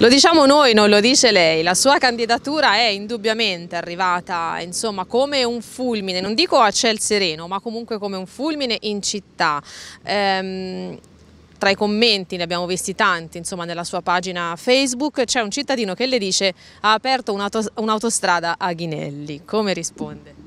Lo diciamo noi, non lo dice lei, la sua candidatura è indubbiamente arrivata insomma, come un fulmine, non dico a ciel sereno, ma comunque come un fulmine in città. Ehm, tra i commenti, ne abbiamo visti tanti insomma, nella sua pagina Facebook, c'è un cittadino che le dice ha aperto un'autostrada a Ghinelli, come risponde?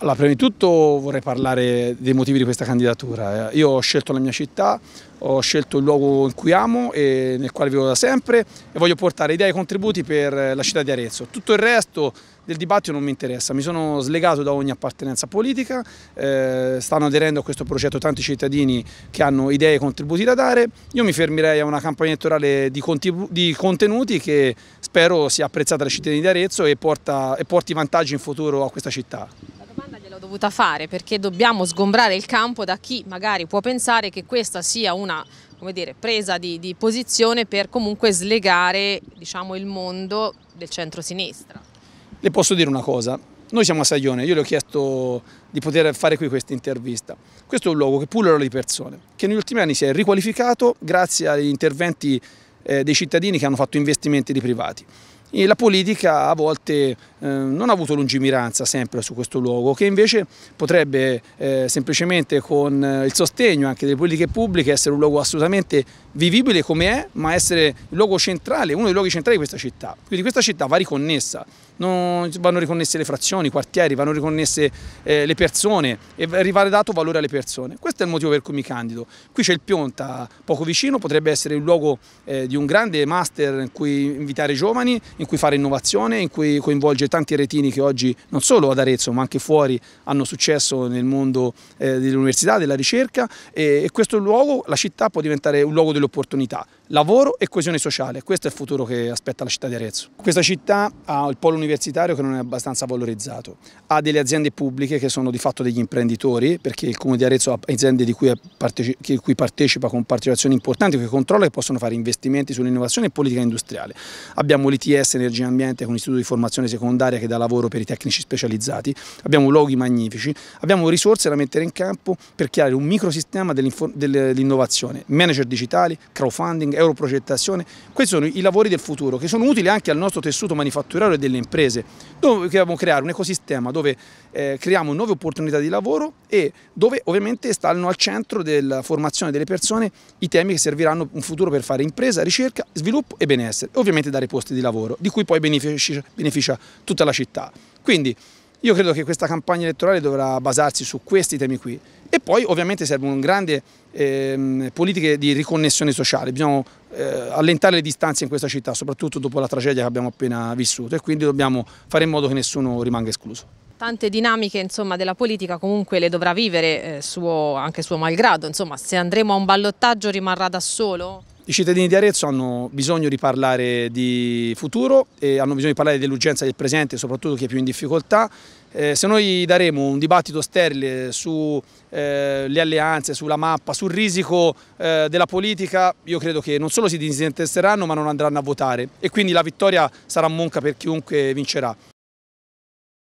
Allora, prima di tutto vorrei parlare dei motivi di questa candidatura. Eh, io ho scelto la mia città, ho scelto il luogo in cui amo e nel quale vivo da sempre e voglio portare idee e contributi per eh, la città di Arezzo. Tutto il resto del dibattito non mi interessa, mi sono slegato da ogni appartenenza politica, eh, stanno aderendo a questo progetto tanti cittadini che hanno idee e contributi da dare, io mi fermerei a una campagna elettorale di, di contenuti che spero sia apprezzata dai cittadini di Arezzo e, porta, e porti vantaggi in futuro a questa città dovuta fare perché dobbiamo sgombrare il campo da chi magari può pensare che questa sia una dire, presa di, di, posizione per comunque slegare diciamo, il mondo del centro-sinistra. Le posso dire una cosa, noi siamo a Saglione, io le ho chiesto di poter fare qui questa intervista. Questo è un luogo che pullula di persone, che negli ultimi anni si è riqualificato grazie agli interventi eh, dei cittadini che hanno fatto investimenti di privati. E la politica a volte eh, non ha avuto lungimiranza sempre su questo luogo, che invece potrebbe eh, semplicemente con eh, il sostegno anche delle politiche pubbliche essere un luogo assolutamente vivibile come è, ma essere il luogo centrale, uno dei luoghi centrali di questa città. Quindi questa città va riconnessa, non, vanno riconnesse le frazioni, i quartieri, vanno riconnesse eh, le persone e dato valore alle persone. Questo è il motivo per cui mi candido. Qui c'è il Pionta, poco vicino, potrebbe essere il luogo eh, di un grande master in cui invitare i giovani, in cui fare innovazione, in cui coinvolgere tanti retini che oggi non solo ad Arezzo ma anche fuori hanno successo nel mondo eh, dell'università, della ricerca e, e questo luogo, la città può diventare un luogo dell'opportunità lavoro e coesione sociale. Questo è il futuro che aspetta la città di Arezzo. Questa città ha il polo universitario che non è abbastanza valorizzato, ha delle aziende pubbliche che sono di fatto degli imprenditori, perché il Comune di Arezzo ha aziende di cui, partecipa, cui partecipa con partecipazioni importanti, che controlla e possono fare investimenti sull'innovazione e politica industriale. Abbiamo l'ITS Energia e Ambiente con un istituto di formazione secondaria che dà lavoro per i tecnici specializzati, abbiamo luoghi magnifici, abbiamo risorse da mettere in campo per creare un microsistema dell'innovazione, manager digitali, crowdfunding, europrogettazione. Questi sono i lavori del futuro che sono utili anche al nostro tessuto manifatturiero e delle imprese. Dove dobbiamo creare un ecosistema dove eh, creiamo nuove opportunità di lavoro e dove ovviamente stanno al centro della formazione delle persone i temi che serviranno in futuro per fare impresa, ricerca, sviluppo e benessere. E ovviamente dare posti di lavoro, di cui poi beneficia, beneficia tutta la città. Quindi io credo che questa campagna elettorale dovrà basarsi su questi temi qui. E poi ovviamente servono un grande eh, politiche di riconnessione sociale, bisogna eh, allentare le distanze in questa città, soprattutto dopo la tragedia che abbiamo appena vissuto e quindi dobbiamo fare in modo che nessuno rimanga escluso. Tante dinamiche insomma, della politica comunque le dovrà vivere eh, suo, anche suo malgrado, insomma, se andremo a un ballottaggio rimarrà da solo? I cittadini di Arezzo hanno bisogno di parlare di futuro e hanno bisogno di parlare dell'urgenza del presente, soprattutto chi è più in difficoltà. Eh, se noi daremo un dibattito sterile sulle eh, alleanze, sulla mappa, sul risico eh, della politica, io credo che non solo si disinteresseranno ma non andranno a votare e quindi la vittoria sarà monca per chiunque vincerà.